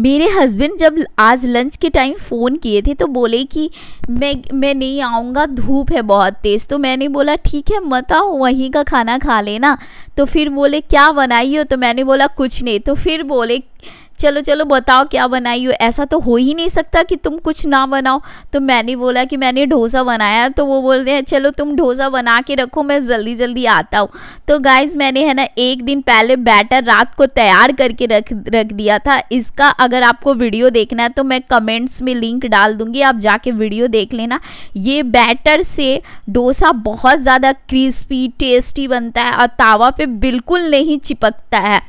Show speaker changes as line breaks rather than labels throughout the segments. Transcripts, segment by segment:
मेरे हस्बैंड जब आज लंच के टाइम फ़ोन किए थे तो बोले कि मैं मैं नहीं आऊँगा धूप है बहुत तेज़ तो मैंने बोला ठीक है मत आओ वहीं का खाना खा लेना तो फिर बोले क्या बनाई हो तो मैंने बोला कुछ नहीं तो फिर बोले चलो चलो बताओ क्या बनाई हो ऐसा तो हो ही नहीं सकता कि तुम कुछ ना बनाओ तो मैंने बोला कि मैंने डोसा बनाया तो वो बोल रहे हैं चलो तुम डोसा बना के रखो मैं जल्दी जल्दी आता हूँ तो गाइज मैंने है ना एक दिन पहले बैटर रात को तैयार करके रख रख दिया था इसका अगर आपको वीडियो देखना है तो मैं कमेंट्स में लिंक डाल दूँगी आप जाके वीडियो देख लेना ये बैटर से डोसा बहुत ज़्यादा क्रिस्पी टेस्टी बनता है और तावा पे बिल्कुल नहीं चिपकता है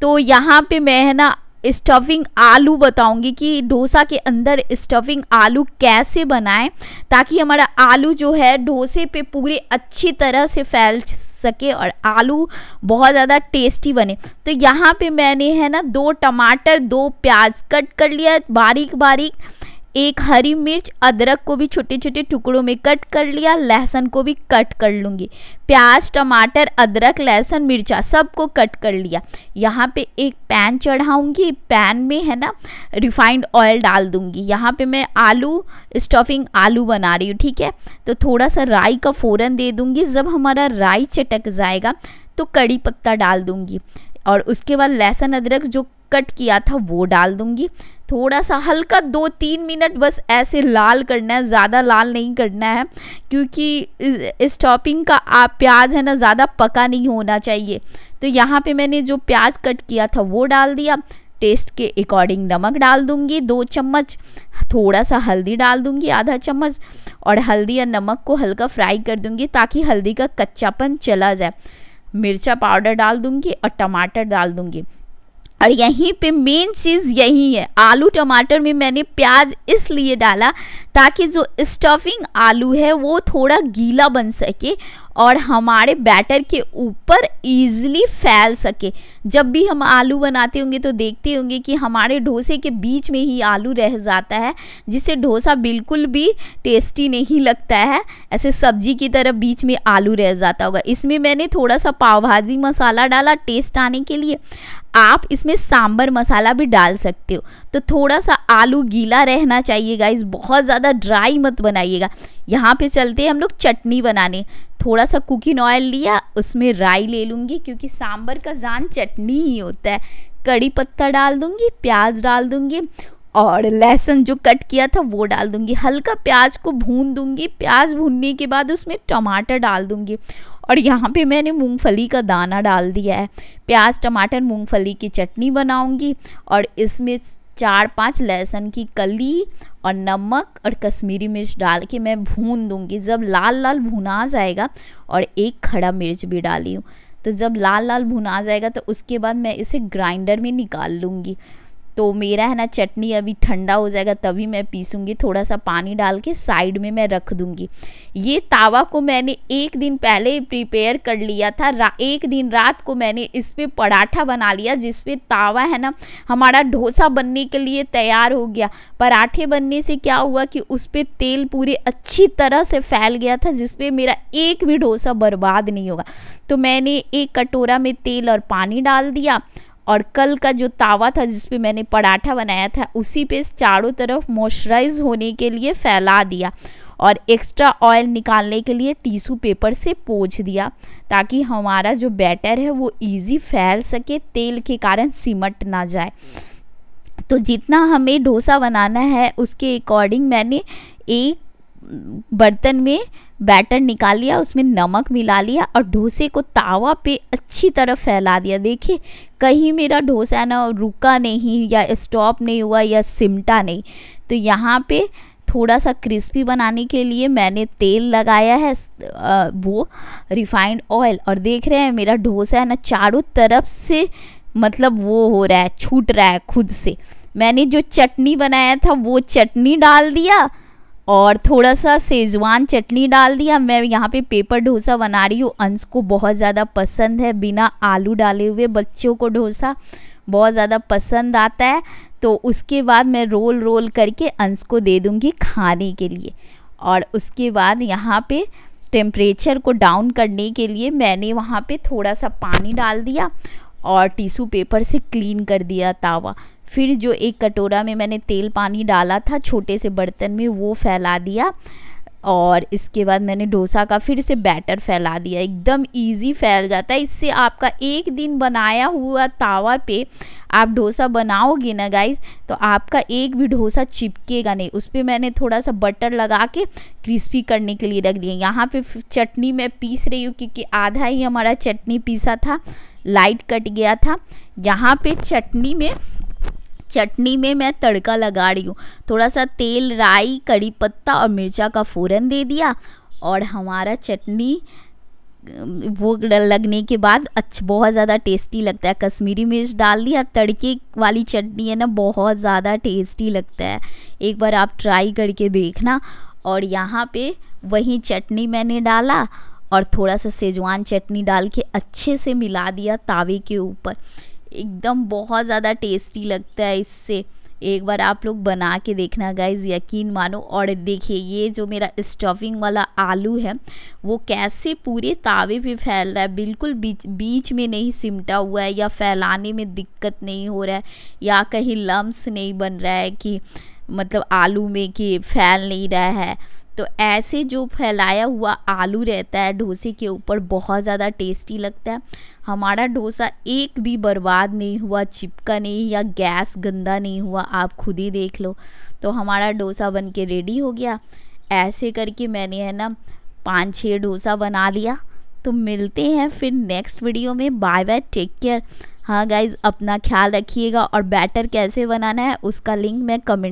तो यहाँ पे मैं है ना स्टफिंग आलू बताऊंगी कि डोसा के अंदर स्टफिंग आलू कैसे बनाएं ताकि हमारा आलू जो है डोसे पे पूरे अच्छी तरह से फैल सके और आलू बहुत ज़्यादा टेस्टी बने तो यहाँ पे मैंने है ना दो टमाटर दो प्याज कट कर लिया बारीक बारीक एक हरी मिर्च अदरक को भी छोटे छोटे टुकड़ों में कट कर लिया लहसुन को भी कट कर लूँगी प्याज टमाटर अदरक लहसुन मिर्चा सबको कट कर लिया यहाँ पे एक पैन चढ़ाऊँगी पैन में है ना रिफाइंड ऑयल डाल दूँगी यहाँ पे मैं आलू स्टफिंग आलू बना रही हूँ ठीक है तो थोड़ा सा राई का फ़ौरन दे दूँगी जब हमारा राई चटक जाएगा तो कड़ी पत्ता डाल दूँगी और उसके बाद लहसुन अदरक जो कट किया था वो डाल दूंगी थोड़ा सा हल्का दो तीन मिनट बस ऐसे लाल करना है ज़्यादा लाल नहीं करना है क्योंकि टॉपिंग का आप प्याज है ना ज़्यादा पका नहीं होना चाहिए तो यहाँ पे मैंने जो प्याज कट किया था वो डाल दिया टेस्ट के अकॉर्डिंग नमक डाल दूंगी दो चम्मच थोड़ा सा हल्दी डाल दूंगी आधा चम्मच और हल्दी या नमक को हल्का फ्राई कर दूंगी ताकि हल्दी का कच्चापन चला जाए मिर्चा पाउडर डाल दूंगी और टमाटर डाल दूंगी और यहीं पे मेन चीज़ यही है आलू टमाटर में मैंने प्याज इसलिए डाला ताकि जो स्टफिंग आलू है वो थोड़ा गीला बन सके और हमारे बैटर के ऊपर ईजिली फैल सके जब भी हम आलू बनाते होंगे तो देखते होंगे कि हमारे डोसे के बीच में ही आलू रह जाता है जिससे डोसा बिल्कुल भी टेस्टी नहीं लगता है ऐसे सब्जी की तरह बीच में आलू रह जाता होगा इसमें मैंने थोड़ा सा पाव भाजी मसाला डाला टेस्ट आने के लिए आप इसमें सांबर मसाला भी डाल सकते हो तो थोड़ा सा आलू गीला रहना चाहिए गाइस बहुत ज़्यादा ड्राई मत बनाइएगा यहाँ पे चलते हैं हम लोग चटनी बनाने थोड़ा सा कुकिंग ऑयल लिया उसमें राई ले लूँगी क्योंकि सांबर का जान चटनी ही होता है कड़ी पत्ता डाल दूँगी प्याज डाल दूँगी और लहसुन जो कट किया था वो डाल दूंगी हल्का प्याज को भून दूंगी प्याज भूनने के बाद उसमें टमाटर डाल दूंगी और यहाँ पे मैंने मूंगफली का दाना डाल दिया है प्याज टमाटर मूंगफली की चटनी बनाऊंगी और इसमें चार पांच लहसुन की कली और नमक और कश्मीरी मिर्च डाल के मैं भून दूंगी जब लाल लाल भुना जाएगा और एक खड़ा मिर्च भी डाली हूँ तो जब लाल लाल भुना जाएगा तो उसके बाद मैं इसे ग्राइंडर में निकाल लूँगी तो मेरा है ना चटनी अभी ठंडा हो जाएगा तभी मैं पीसूँगी थोड़ा सा पानी डाल के साइड में मैं रख दूँगी ये तावा को मैंने एक दिन पहले ही प्रिपेयर कर लिया था एक दिन रात को मैंने इस पर पराठा बना लिया जिस पे तावा है ना हमारा डोसा बनने के लिए तैयार हो गया पराठे बनने से क्या हुआ कि उस पर तेल पूरे अच्छी तरह से फैल गया था जिसपे मेरा एक भी डोसा बर्बाद नहीं होगा तो मैंने एक कटोरा में तेल और पानी डाल दिया और कल का जो तावा था जिसपे मैंने पराठा बनाया था उसी पे चारों तरफ मॉइस्चराइज होने के लिए फैला दिया और एक्स्ट्रा ऑयल निकालने के लिए टिश्यू पेपर से पोछ दिया ताकि हमारा जो बैटर है वो इजी फैल सके तेल के कारण सिमट ना जाए तो जितना हमें डोसा बनाना है उसके अकॉर्डिंग मैंने एक बर्तन में बैटर निकाल लिया उसमें नमक मिला लिया और डोसे को तावा पे अच्छी तरह फैला दिया देखिए कहीं मेरा डोसा ना रुका नहीं या स्टॉप नहीं हुआ या सिमटा नहीं तो यहाँ पे थोड़ा सा क्रिस्पी बनाने के लिए मैंने तेल लगाया है वो रिफाइंड ऑयल और देख रहे हैं मेरा डोसा है ना चारों तरफ से मतलब वो हो रहा है छूट रहा है खुद से मैंने जो चटनी बनाया था वो चटनी डाल दिया और थोड़ा सा सेजवान चटनी डाल दिया मैं यहाँ पे पेपर डोसा बना रही हूँ अंश को बहुत ज़्यादा पसंद है बिना आलू डाले हुए बच्चों को डोसा बहुत ज़्यादा पसंद आता है तो उसके बाद मैं रोल रोल करके अंश को दे दूँगी खाने के लिए और उसके बाद यहाँ पे टेम्परेचर को डाउन करने के लिए मैंने वहाँ पे थोड़ा सा पानी डाल दिया और टिशू पेपर से क्लीन कर दिया तावा फिर जो एक कटोरा में मैंने तेल पानी डाला था छोटे से बर्तन में वो फैला दिया और इसके बाद मैंने डोसा का फिर से बैटर फैला दिया एकदम इजी फैल जाता है इससे आपका एक दिन बनाया हुआ तावा पे आप डोसा बनाओगे ना गाइस तो आपका एक भी डोसा चिपकेगा नहीं उस पर मैंने थोड़ा सा बटर लगा के क्रिस्पी करने के लिए रख दिया यहाँ पे चटनी मैं पीस रही हूँ क्योंकि आधा ही हमारा चटनी पीसा था लाइट कट गया था यहाँ पर चटनी में चटनी में मैं तड़का लगा रही हूँ थोड़ा सा तेल राई कड़ी पत्ता और मिर्चा का फ़ोरन दे दिया और हमारा चटनी वो लगने के बाद अच्छा बहुत ज़्यादा टेस्टी लगता है कश्मीरी मिर्च डाल दिया तड़के वाली चटनी है ना बहुत ज़्यादा टेस्टी लगता है एक बार आप ट्राई करके देखना और यहाँ पे वही चटनी मैंने डाला और थोड़ा सा सेजवान चटनी डाल के अच्छे से मिला दिया तावे के ऊपर एकदम बहुत ज़्यादा टेस्टी लगता है इससे एक बार आप लोग बना के देखना गाइज यकीन मानो और देखिए ये जो मेरा स्टफिंग वाला आलू है वो कैसे पूरे तावे पे फैल रहा है बिल्कुल बीच बीच में नहीं सिमटा हुआ है या फैलाने में दिक्कत नहीं हो रहा है या कहीं लम्स नहीं बन रहा है कि मतलब आलू में कि फैल नहीं रहा है तो ऐसे जो फैलाया हुआ आलू रहता है डोसे के ऊपर बहुत ज़्यादा टेस्टी लगता है हमारा डोसा एक भी बर्बाद नहीं हुआ चिपका नहीं या गैस गंदा नहीं हुआ आप खुद ही देख लो तो हमारा डोसा बन के रेडी हो गया ऐसे करके मैंने है ना पाँच छः डोसा बना लिया तो मिलते हैं फिर नेक्स्ट वीडियो में बाय बाय टेक केयर हाँ गाइज़ अपना ख्याल रखिएगा और बैटर कैसे बनाना है उसका लिंक मैं कमेंट